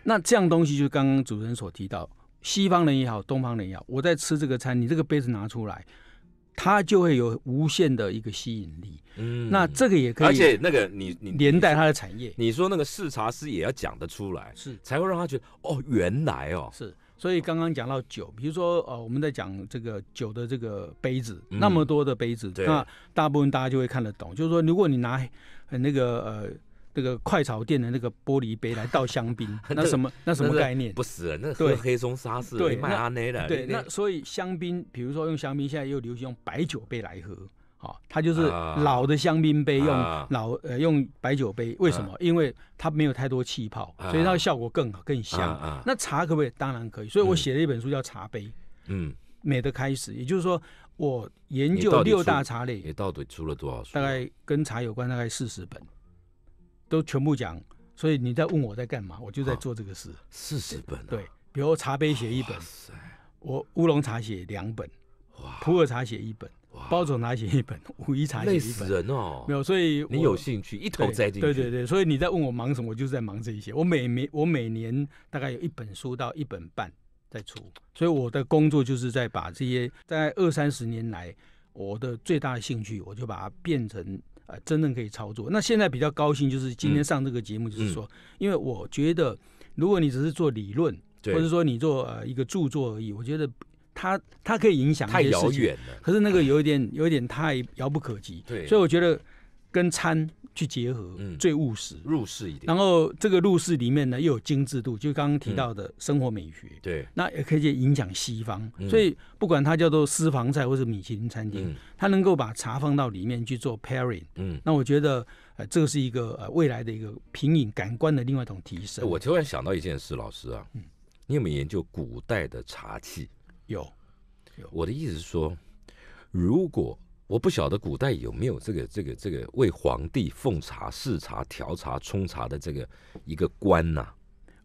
那这样东西，就刚刚主持人所提到，西方人也好，东方人也好，我在吃这个餐，你这个杯子拿出来。它就会有无限的一个吸引力，嗯，那这个也可以，而且那个你你连带它的产业，你说那个视察师也要讲得出来，是才会让他觉得哦，原来哦是。所以刚刚讲到酒，比如说呃，我们在讲这个酒的这个杯子，那么多的杯子，那大部分大家就会看得懂。就是说，如果你拿那个呃。那个快炒店的那个玻璃杯来倒香槟，那什么那什么概念？不是，那是黑松沙士，卖阿内的。对，那所以香槟，比如说用香槟，现在又流行用白酒杯来喝，哦，它就是老的香槟杯，用老呃用白酒杯，为什么？因为它没有太多气泡，所以它的效果更好，更香。那茶可不可以？当然可以。所以我写了一本书叫《茶杯》，嗯，美的开始，也就是说我研究六大茶类，你到底出了多少书？大概跟茶有关，大概四十本。都全部讲，所以你在问我在干嘛，我就在做这个事。四十本对，比如茶杯写一本，我乌龙茶写两本，普洱茶写一本，包总拿写一本，武夷茶写一本，人哦。没有，所以你有兴趣一头栽进去。对对对，所以你在问我忙什么，我就是在忙这些。我每年我每年大概有一本书到一本半在出，所以我的工作就是在把这些在二三十年来我的最大的兴趣，我就把它变成。呃，真正可以操作。那现在比较高兴，就是今天上这个节目，就是说，因为我觉得，如果你只是做理论，或者说你做呃一个著作而已，我觉得它它可以影响太遥远了，可是那个有一点有一点太遥不可及。对，所以我觉得跟餐去结合嗯，最务实入世一点，然后这个入世里面呢又有精致度，就刚刚提到的生活美学。对，那也可以影响西方。所以不管它叫做私房菜或者米其林餐厅，它能够把茶放到里面去做 pairing。嗯，那我觉得呃，这个是一个呃未来的一个品饮感官的另外一种提升。我突然想到一件事，老师啊，嗯，你有没有研究古代的茶器？有，有。我的意思是说，如果。我不晓得古代有没有这个这个这个为皇帝奉茶试茶调茶冲茶的这个一个官呐？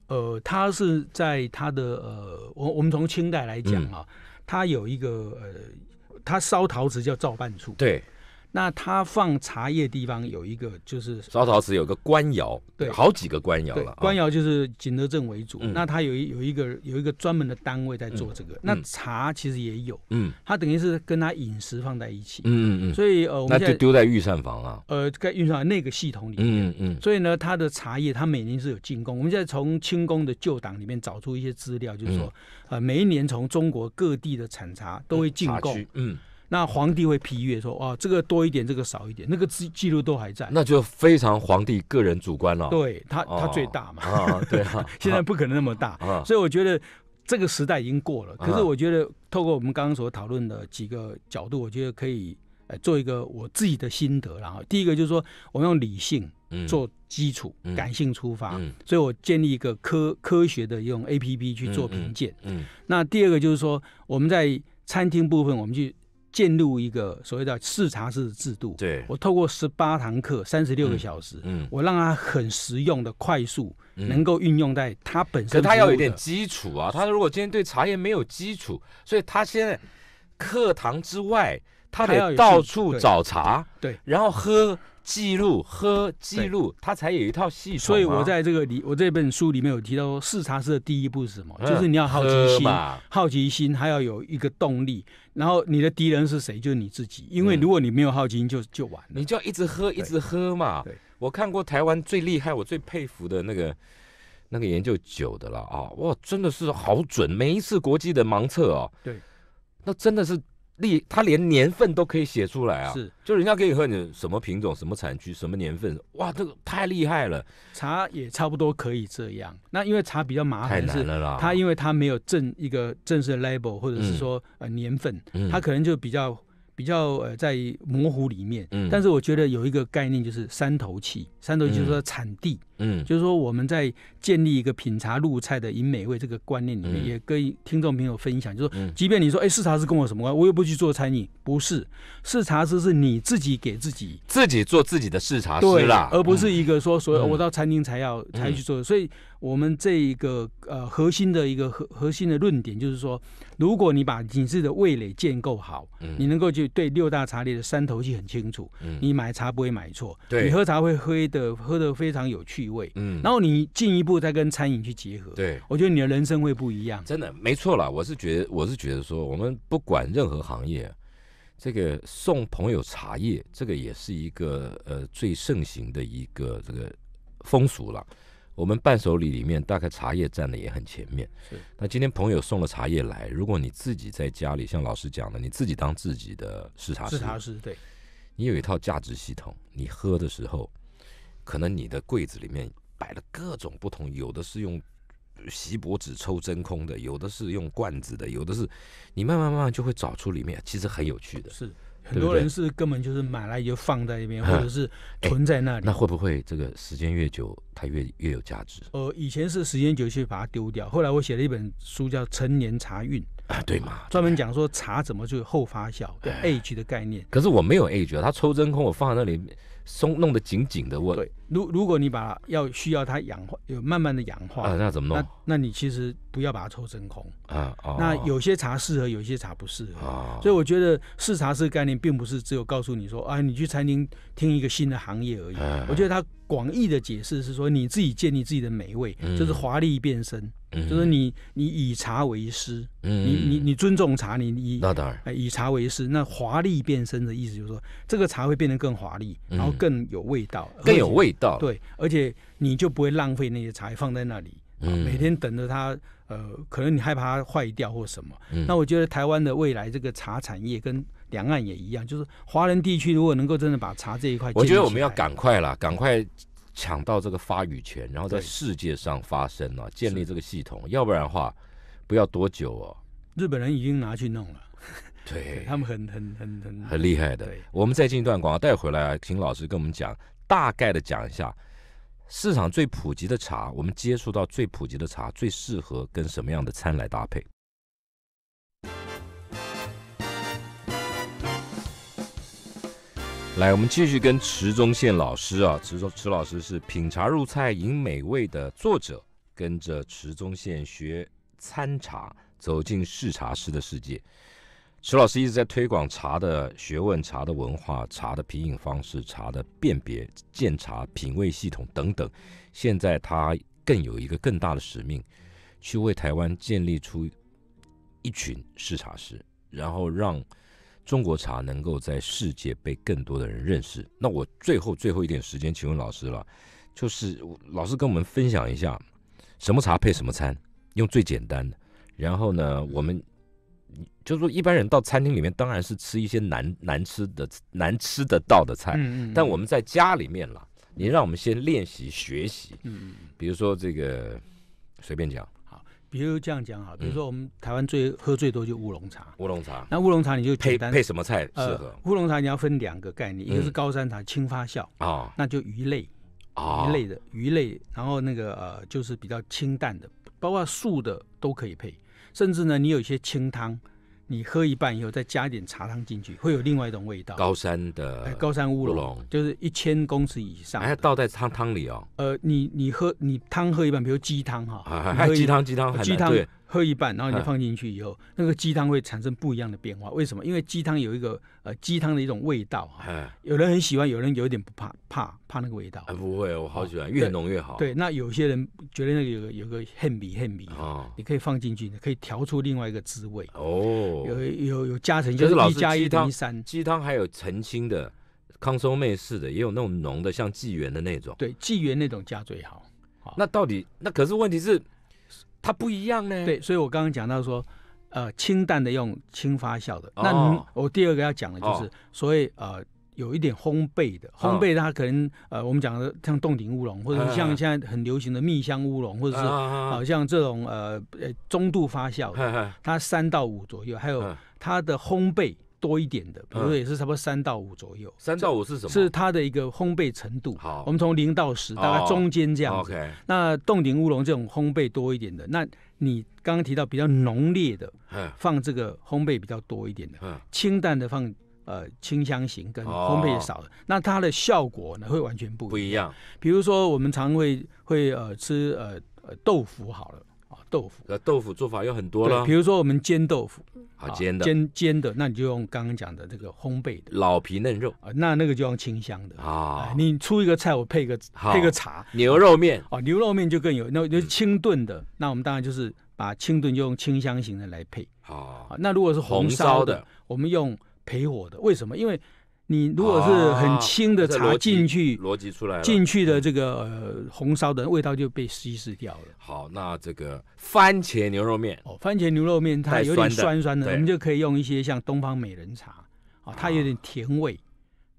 呃，他是在他的呃，我我们从清代来讲啊，他有一个呃，他烧陶瓷叫造办处。对。那他放茶叶地方有一个，就是烧陶时有个官窑，对，好几个官窑了。官窑就是景德镇为主。那他有有一个有一个专门的单位在做这个。那茶其实也有，嗯，他等于是跟他饮食放在一起，嗯嗯。所以呃，那就丢在御膳房啊。呃，在御膳房那个系统里面，嗯嗯。所以呢，他的茶叶他每年是有进贡。我们现在从清宫的旧档里面找出一些资料，就是说，呃，每一年从中国各地的产茶都会进贡，嗯。那皇帝会批阅说：“哦，这个多一点，这个少一点，那个记记录都还在。”那就非常皇帝个人主观了。对他，他最大嘛。啊，对，现在不可能那么大。所以我觉得这个时代已经过了。可是我觉得透过我们刚刚所讨论的几个角度，我觉得可以做一个我自己的心得然后第一个就是说，我们用理性做基础，感性出发。嗯。所以我建立一个科科学的用 A P P 去做评鉴。嗯。那第二个就是说，我们在餐厅部分，我们去。进入一个所谓的试茶师制度。对，我透过十八堂课，三十六个小时，嗯，我让他很实用的、快速能够运用在他本身。可他要有点基础啊！他如果今天对茶叶没有基础，所以他现在课堂之外，他要到处找茶，对，然后喝记录，喝记录，他才有一套系统。所以我在这个里，我这本书里面有提到说，视茶师的第一步是什么？就是你要好奇心，好奇心还要有一个动力。然后你的敌人是谁？就是你自己，因为如果你没有好奇心，就就完了，你就要一直喝，一直喝嘛。我看过台湾最厉害、我最佩服的那个、那个研究酒的了啊，哇，真的是好准，每一次国际的盲测哦，对，那真的是。历他连年份都可以写出来啊，是，就人家可以和你什么品种、什么产区、什么年份，哇，这个太厉害了。茶也差不多可以这样，那因为茶比较麻烦，太难了啦。它因为它没有正一个正式的 label，或者是说呃年份，它可能就比较比较呃在模糊里面。但是我觉得有一个概念就是三头气，三头气就是说产地。嗯，就是说我们在建立一个品茶入菜的饮美味这个观念里面，也跟听众朋友分享，就是说，即便你说，哎，试茶师跟我什么关？我又不去做餐饮，不是，试茶师是你自己给自己，自己做自己的试茶师啦，而不是一个说，所以，我到餐厅才要才去做所以我们这一个呃核心的一个核核心的论点就是说，如果你把你的味蕾建构好，你能够去对六大茶类的三头系很清楚，你买茶不会买错，你喝茶会喝的喝的非常有趣。嗯，然后你进一步再跟餐饮去结合，对我觉得你的人生会不一样。真的没错了，我是觉得，我是觉得说，我们不管任何行业，这个送朋友茶叶，这个也是一个呃最盛行的一个这个风俗了。我们伴手礼里面，大概茶叶占的也很前面。那今天朋友送了茶叶来，如果你自己在家里，像老师讲的，你自己当自己的试茶师，试茶师对，你有一套价值系统，你喝的时候。可能你的柜子里面摆了各种不同，有的是用锡箔纸抽真空的，有的是用罐子的，有的是，你慢慢慢慢就会找出里面，其实很有趣的。是，很多人是根本就是买来就放在这边，或者是存在那里。那会不会这个时间越久，它越越有价值？呃，以前是时间久去把它丢掉，后来我写了一本书叫《陈年茶韵》啊，对嘛，专门讲说茶怎么就后发酵，age 的概念。可是我没有 age，它抽真空我放在那里。松弄得紧紧的，我。对，如如果你把要需要它氧化，有慢慢的氧化。啊，那怎么弄？那那你其实不要把它抽真空啊。那有些茶适合，有些茶不适合。所以我觉得试茶师概念并不是只有告诉你说啊，你去餐厅听一个新的行业而已。我觉得它广义的解释是说你自己建立自己的美味，就是华丽变身。就是你，你以茶为师，你你你尊重茶，你以那当然，以茶为师，那华丽变身的意思就是说，这个茶会变得更华丽，然后更有味道，更有味道，对，而且你就不会浪费那些茶，放在那里，每天等着它，呃，可能你害怕它坏掉或什么。那我觉得台湾的未来这个茶产业跟两岸也一样，就是华人地区如果能够真的把茶这一块，我觉得我们要赶快了，赶快。抢到这个话语权，然后在世界上发声啊，建立这个系统。要不然的话，不要多久哦。日本人已经拿去弄了，对 他们很很很很很厉害的。我们再进一段广告带回来请老师跟我们讲，大概的讲一下，市场最普及的茶，我们接触到最普及的茶，最适合跟什么样的餐来搭配？来，我们继续跟池中宪老师啊，池中池老师是《品茶入菜饮美味》的作者，跟着池中宪学参茶，走进试茶师的世界。池老师一直在推广茶的学问、茶的文化、茶的品饮方式、茶的辨别、鉴茶、品味系统等等。现在他更有一个更大的使命，去为台湾建立出一群试茶师，然后让。中国茶能够在世界被更多的人认识。那我最后最后一点时间，请问老师了，就是老师跟我们分享一下，什么茶配什么餐，用最简单的。然后呢，我们就是说，一般人到餐厅里面，当然是吃一些难难吃的难吃得到的菜。嗯嗯。但我们在家里面了，你让我们先练习学习。嗯嗯。比如说这个，随便讲。比如这样讲哈，比如说我们台湾最喝最多就乌龙茶。乌龙茶，那乌龙茶你就配配什么菜适合？乌龙茶你要分两个概念，一个是高山茶、轻发酵啊，那就鱼类鱼类的鱼类，然后那个呃就是比较清淡的，包括素的都可以配，甚至呢你有一些清汤。你喝一半以后，再加一点茶汤进去，会有另外一种味道。高山的高山乌龙，就是一千公尺以上。还要倒在汤汤里哦。呃，你你喝你汤喝一半，比如鸡汤哈，鸡汤鸡汤鸡对。喝一半，然后你放进去以后，那个鸡汤会产生不一样的变化。为什么？因为鸡汤有一个呃鸡汤的一种味道啊。有人很喜欢，有人有点不怕怕怕那个味道。啊、不会，我好喜欢，越浓越好。对，那有些人觉得那个有有个很米很米啊，你可以放进去，你可以调出另外一个滋味哦。有有有加成就是一加一等于三。鸡汤还有澄清的、康松妹式的，也有那种浓的，像纪元的那种。对，纪元那种加最好。那到底那可是问题是？它不一样呢。对，所以我刚刚讲到说，呃，清淡的用轻发酵的。那我第二个要讲的就是，所以呃，有一点烘焙的，烘焙它可能呃，我们讲的像洞顶乌龙，或者像现在很流行的蜜香乌龙，或者是好像这种呃呃中度发酵，的，它三到五左右，还有它的烘焙。多一点的，比如也是差不多三到五左右。三到五是什么？是它的一个烘焙程度。好，我们从零到十，大概中间这样。OK。那洞顶乌龙这种烘焙多一点的，那你刚刚提到比较浓烈的，放这个烘焙比较多一点的，清淡的放呃清香型跟烘焙少的，那它的效果呢会完全不不一样。比如说，我们常会会呃吃呃豆腐好了。豆腐，那豆腐做法有很多了。比如说我们煎豆腐，好煎的，煎煎的，那你就用刚刚讲的这个烘焙的，老皮嫩肉啊，那那个就用清香的啊。你出一个菜，我配个配个茶，牛肉面哦，牛肉面就更有。那就清炖的，那我们当然就是把清炖就用清香型的来配啊。那如果是红烧的，我们用培火的，为什么？因为。你如果是很轻的茶进去，逻辑出来了，进去的这个呃、红烧的味道就被稀释掉了。好，那这个番茄牛肉面，哦，番茄牛肉面它有点酸酸的，我们就可以用一些像东方美人茶，啊，它有点甜味，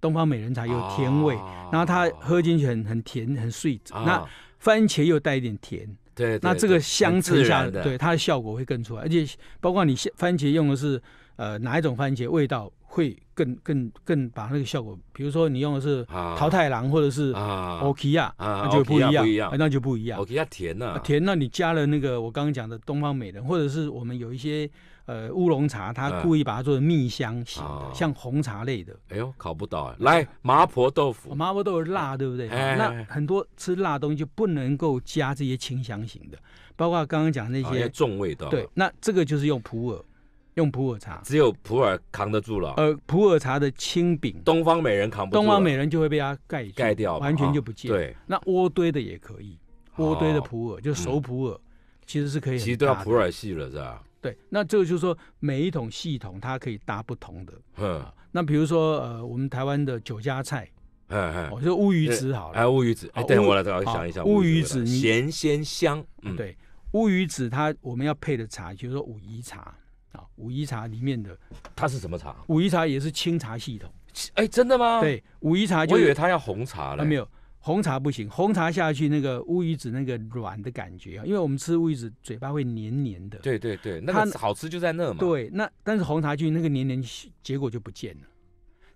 东方美人茶有甜味，然后它喝进去很很甜很 sweet，那番茄又带一点甜，对，那这个相衬下，对它的效果会更出来，而且包括你番茄用的是呃哪一种番茄，味道会。更更更把那个效果，比如说你用的是桃太郎或者是啊欧琪亚，那就不一样，那就不一样。欧琪亚甜呐，甜。那你加了那个我刚刚讲的东方美人，或者是我们有一些呃乌龙茶，它故意把它做成蜜香型的，像红茶类的。哎呦，考不到！来麻婆豆腐，麻婆豆腐辣，对不对？那很多吃辣东西就不能够加这些清香型的，包括刚刚讲那些重味道。对，那这个就是用普洱。用普洱茶，只有普洱扛得住了。呃，普洱茶的青饼，东方美人扛不住，东方美人就会被它盖盖掉，完全就不见。对，那窝堆的也可以，窝堆的普洱就熟普洱，其实是可以。其实都要普洱系了，是吧？对，那这个就是说，每一桶系统它可以搭不同的。嗯，那比如说呃，我们台湾的酒家菜，嗯嗯，就乌鱼子好了。哎，乌鱼子，哎，等我来想一想，乌鱼子咸鲜香。嗯，对，乌鱼子它我们要配的茶，比如说武夷茶。啊，武夷茶里面的它是什么茶？武夷茶也是清茶系统。哎，真的吗？对，武夷茶就我以为它要红茶了。没有红茶不行，红茶下去那个乌鱼子那个软的感觉啊，因为我们吃乌鱼子嘴巴会黏黏的。对对对，那个好吃就在那嘛。对，那但是红茶进去那个黏黏，结果就不见了。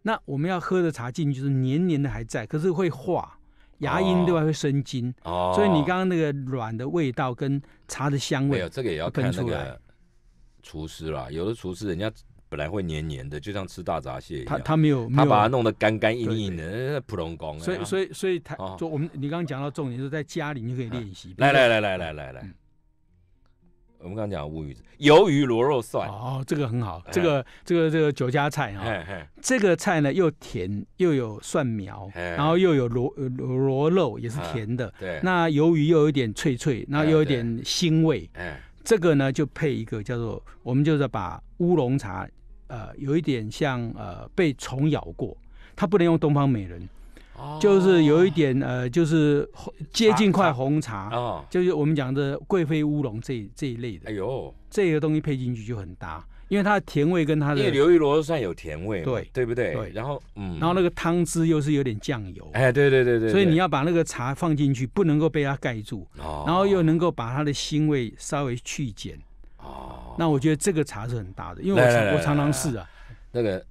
那我们要喝的茶进去就是黏黏的还在，可是会化，牙龈对外会生津。哦，所以你刚刚那个软的味道跟茶的香味，没有这个也要分出来。厨师啦，有的厨师人家本来会黏黏的，就像吃大闸蟹一样。他他没有，他把它弄得干干硬硬的，普通工。所以所以所以他，就我们你刚刚讲到重点是在家里你可以练习。来来来来来来来，我们刚刚讲乌鱼、鱿鱼、螺肉蒜。哦，这个很好，这个这个这个酒家菜啊，这个菜呢又甜又有蒜苗，然后又有螺螺肉也是甜的，对。那鱿鱼又有一点脆脆，那有一点腥味，哎。这个呢，就配一个叫做，我们就是把乌龙茶，呃，有一点像呃被虫咬过，它不能用东方美人，就是有一点呃，就是接近快红茶，就是我们讲的贵妃乌龙这这一类的，哎呦，这个东西配进去就很搭。因为它的甜味跟它的，因为刘鱼螺算有甜味，对对不对？对，然后嗯，然后那个汤汁又是有点酱油，哎，对对对对，所以你要把那个茶放进去，不能够被它盖住，然后又能够把它的腥味稍微去减。哦，那我觉得这个茶是很大的，因为我我常常试啊，那个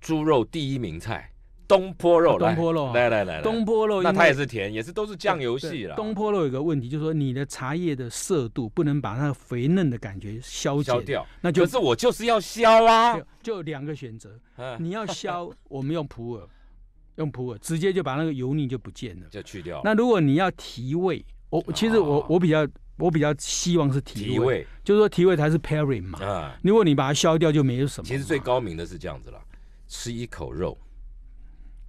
猪肉第一名菜。东坡肉，东坡肉，来来來，东坡肉，那它也是甜，也是都是酱油系了。东坡肉有一个问题，就是说你的茶叶的色度不能把那个肥嫩的感觉消消掉，那就可是我就是要消啊，就两个选择，你要消，我们用普洱，用普洱直接就把那个油腻就不见了，就去掉。那如果你要提味，我其实我我比较我比较希望是提味，就是说提味才是 pairing 嘛。啊，如果你把它消掉就没有什么。其实最高明的是这样子了，吃一口肉。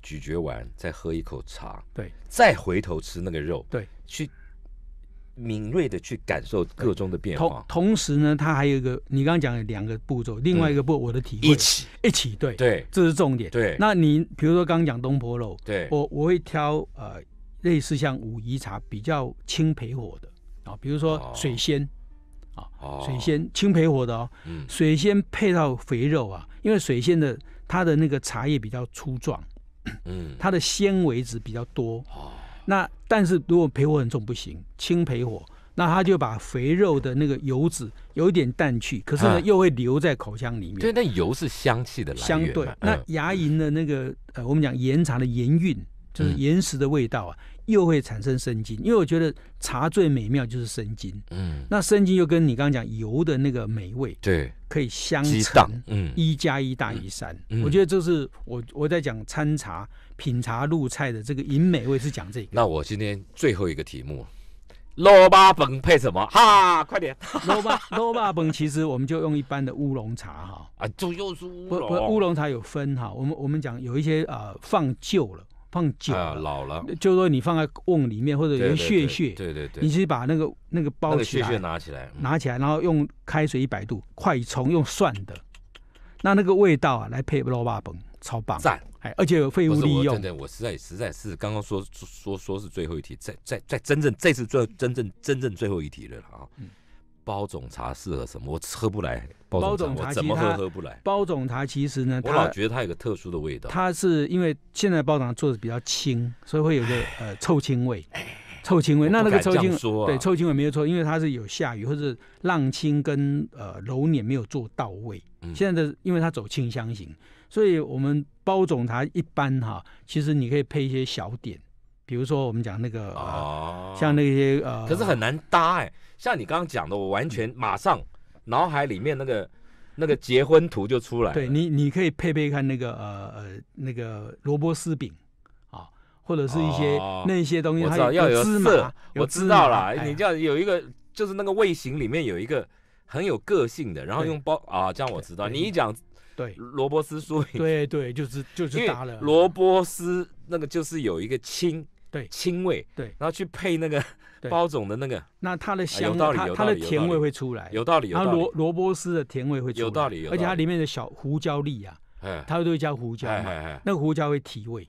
咀嚼完再喝一口茶，对，再回头吃那个肉，对，去敏锐的去感受各中的变化。同同时呢，它还有一个你刚刚讲两个步骤，另外一个步我的体会一起一起对对，这是重点对。那你比如说刚刚讲东坡肉，对，我我会挑呃类似像武夷茶比较轻焙火的啊，比如说水仙啊，水仙轻焙火的哦，嗯，水仙配到肥肉啊，因为水仙的它的那个茶叶比较粗壮。嗯，它的纤维质比较多哦。那但是如果培火很重不行，轻培火，那它就把肥肉的那个油脂有一点淡去，可是呢又会留在口腔里面。对，那油是香气的来相对那牙龈的那个呃，我们讲延长的盐韵，就是岩石的味道啊。又会产生生津，因为我觉得茶最美妙就是生津。嗯，那生津又跟你刚刚讲油的那个美味，对，可以相成，嗯，一加一大于三。我觉得这是我我在讲餐茶、品茶、入菜的这个饮美味是讲这个。那我今天最后一个题目，罗巴本配什么？哈，快点，罗巴罗巴本其实我们就用一般的乌龙茶哈。啊，就又是乌龙。乌龙茶有分哈，我们我们讲有一些啊放旧了。放酒啊，老了，就是说你放在瓮里面或者血血，对对对，你是把那个那个包血血拿起来，拿起来，然后用开水一百度快冲，用蒜的，那那个味道啊，来配萝卜崩，超棒，赞！哎，而且废物利用，真的，我实在实在是刚刚说说说是最后一题，再再再真正这次最真正真正最后一题了啊。包种茶适合什么？我喝不来包种茶，怎么喝不来？包种茶其实呢，我老觉得它有个特殊的味道。它是因为现在包种茶做的比较轻，所以会有个呃臭青味，臭青味。那那个臭青味，对臭青味没有错，因为它是有下雨或者浪青跟呃揉捻没有做到位。现在的因为它走清香型，所以我们包种茶一般哈，其实你可以配一些小点，比如说我们讲那个，像那些呃，可是很难搭哎。像你刚刚讲的，我完全马上脑海里面那个那个结婚图就出来了。对你，你可以配配看那个呃呃那个萝卜丝饼啊，或者是一些那些东西，它要有芝麻。我知道了，你这样有一个就是那个味型里面有一个很有个性的，然后用包啊，这样我知道。你一讲对萝卜丝酥饼，对对，就是就是搭了萝卜丝那个就是有一个清。对清味，对，然后去配那个包种的那个，那它的香，它它的甜味会出来，有道理。然后萝萝卜丝的甜味会出来，有道理。而且它里面的小胡椒粒啊，它都会加胡椒嘛，那个胡椒会提味，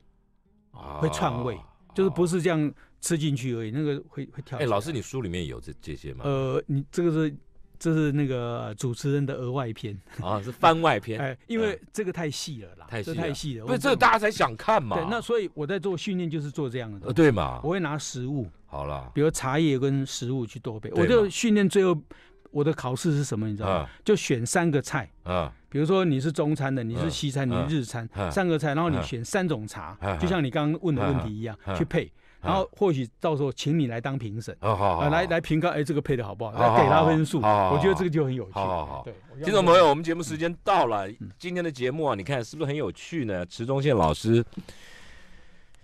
会串味，就是不是这样吃进去而已，那个会会跳。哎，老师，你书里面有这这些吗？呃，你这个是。这是那个主持人的额外篇啊，是番外篇。哎，因为这个太细了啦，太细了。不是，这大家才想看嘛。对，那所以我在做训练就是做这样的。对嘛。我会拿食物。好了。比如茶叶跟食物去多备。我就训练最后我的考试是什么？你知道吗？就选三个菜。啊。比如说你是中餐的，你是西餐，你是日餐，三个菜，然后你选三种茶，就像你刚刚问的问题一样去配。然后或许到时候请你来当评审，啊，来来评看，哎，这个配的好不好？来给他分数，我觉得这个就很有趣。对，听众朋友，我们节目时间到了，今天的节目啊，你看是不是很有趣呢？池中宪老师，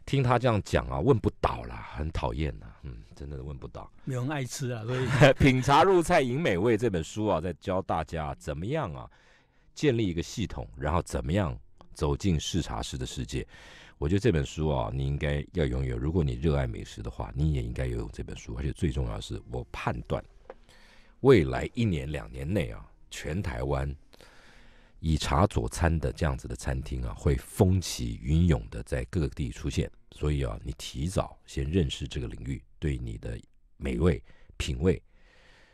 听他这样讲啊，问不倒啦，很讨厌啊，嗯，真的问不到。有人爱吃啊，所以《品茶入菜迎美味》这本书啊，在教大家怎么样啊，建立一个系统，然后怎么样走进试茶师的世界。我觉得这本书啊，你应该要拥有。如果你热爱美食的话，你也应该拥有这本书。而且最重要的是，我判断未来一年两年内啊，全台湾以茶佐餐的这样子的餐厅啊，会风起云涌的在各地出现。所以啊，你提早先认识这个领域，对你的美味品味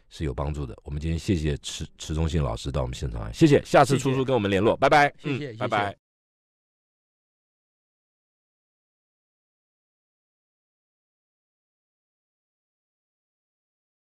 是有帮助的。我们今天谢谢池池忠信老师到我们现场，谢谢。下次出书跟我们联络，拜拜。谢谢，拜拜。